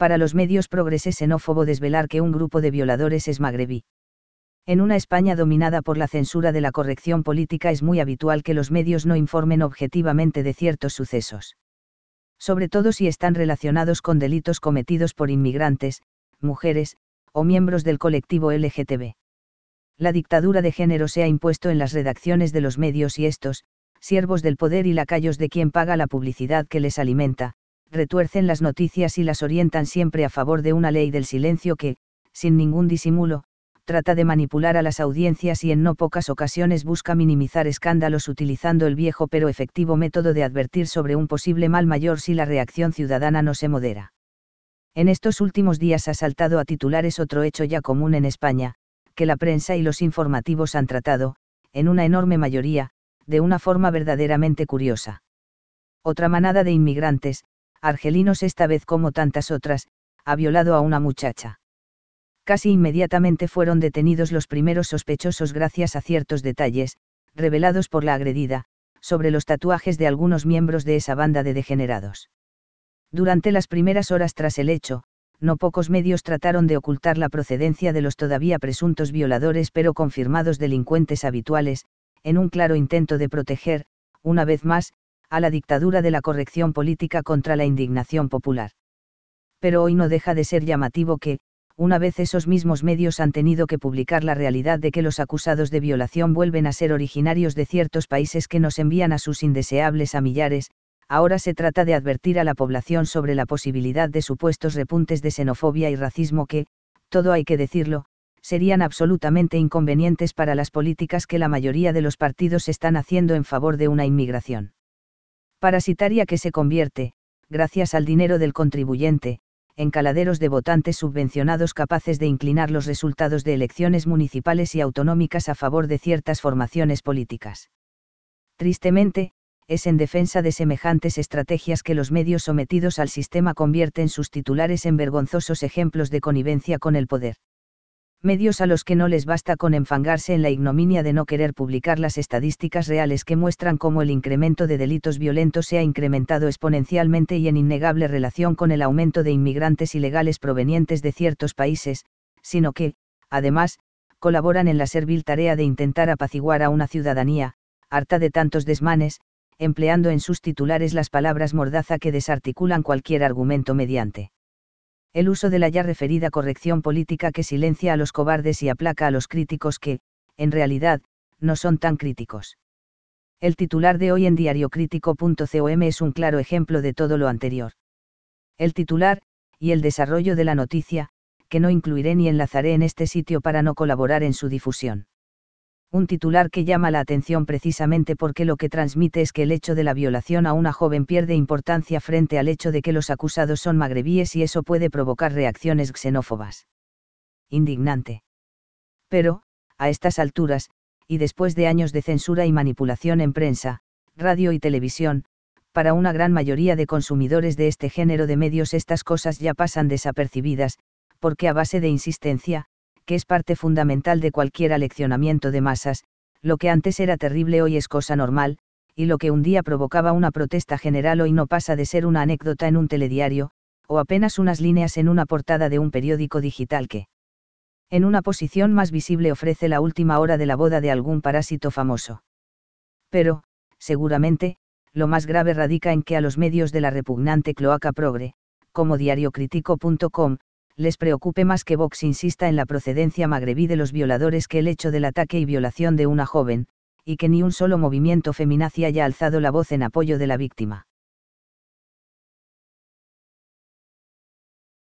para los medios progresé xenófobo desvelar que un grupo de violadores es magrebí. En una España dominada por la censura de la corrección política es muy habitual que los medios no informen objetivamente de ciertos sucesos. Sobre todo si están relacionados con delitos cometidos por inmigrantes, mujeres, o miembros del colectivo LGTB. La dictadura de género se ha impuesto en las redacciones de los medios y estos, siervos del poder y lacayos de quien paga la publicidad que les alimenta, retuercen las noticias y las orientan siempre a favor de una ley del silencio que, sin ningún disimulo, trata de manipular a las audiencias y en no pocas ocasiones busca minimizar escándalos utilizando el viejo pero efectivo método de advertir sobre un posible mal mayor si la reacción ciudadana no se modera. En estos últimos días ha saltado a titulares otro hecho ya común en España, que la prensa y los informativos han tratado, en una enorme mayoría, de una forma verdaderamente curiosa. Otra manada de inmigrantes, argelinos esta vez como tantas otras, ha violado a una muchacha. Casi inmediatamente fueron detenidos los primeros sospechosos gracias a ciertos detalles, revelados por la agredida, sobre los tatuajes de algunos miembros de esa banda de degenerados. Durante las primeras horas tras el hecho, no pocos medios trataron de ocultar la procedencia de los todavía presuntos violadores pero confirmados delincuentes habituales, en un claro intento de proteger, una vez más, a la dictadura de la corrección política contra la indignación popular. Pero hoy no deja de ser llamativo que, una vez esos mismos medios han tenido que publicar la realidad de que los acusados de violación vuelven a ser originarios de ciertos países que nos envían a sus indeseables a millares, ahora se trata de advertir a la población sobre la posibilidad de supuestos repuntes de xenofobia y racismo que, todo hay que decirlo, serían absolutamente inconvenientes para las políticas que la mayoría de los partidos están haciendo en favor de una inmigración parasitaria que se convierte, gracias al dinero del contribuyente, en caladeros de votantes subvencionados capaces de inclinar los resultados de elecciones municipales y autonómicas a favor de ciertas formaciones políticas. Tristemente, es en defensa de semejantes estrategias que los medios sometidos al sistema convierten sus titulares en vergonzosos ejemplos de connivencia con el poder medios a los que no les basta con enfangarse en la ignominia de no querer publicar las estadísticas reales que muestran cómo el incremento de delitos violentos se ha incrementado exponencialmente y en innegable relación con el aumento de inmigrantes ilegales provenientes de ciertos países, sino que, además, colaboran en la servil tarea de intentar apaciguar a una ciudadanía, harta de tantos desmanes, empleando en sus titulares las palabras mordaza que desarticulan cualquier argumento mediante el uso de la ya referida corrección política que silencia a los cobardes y aplaca a los críticos que, en realidad, no son tan críticos. El titular de hoy en diariocrítico.com es un claro ejemplo de todo lo anterior. El titular, y el desarrollo de la noticia, que no incluiré ni enlazaré en este sitio para no colaborar en su difusión un titular que llama la atención precisamente porque lo que transmite es que el hecho de la violación a una joven pierde importancia frente al hecho de que los acusados son magrebíes y eso puede provocar reacciones xenófobas. Indignante. Pero, a estas alturas, y después de años de censura y manipulación en prensa, radio y televisión, para una gran mayoría de consumidores de este género de medios estas cosas ya pasan desapercibidas, porque a base de insistencia, que es parte fundamental de cualquier aleccionamiento de masas, lo que antes era terrible hoy es cosa normal, y lo que un día provocaba una protesta general hoy no pasa de ser una anécdota en un telediario, o apenas unas líneas en una portada de un periódico digital que, en una posición más visible, ofrece la última hora de la boda de algún parásito famoso. Pero, seguramente, lo más grave radica en que a los medios de la repugnante cloaca progre, como DiarioCritico.com, les preocupe más que Vox insista en la procedencia magrebí de los violadores que el hecho del ataque y violación de una joven, y que ni un solo movimiento feminazi haya alzado la voz en apoyo de la víctima.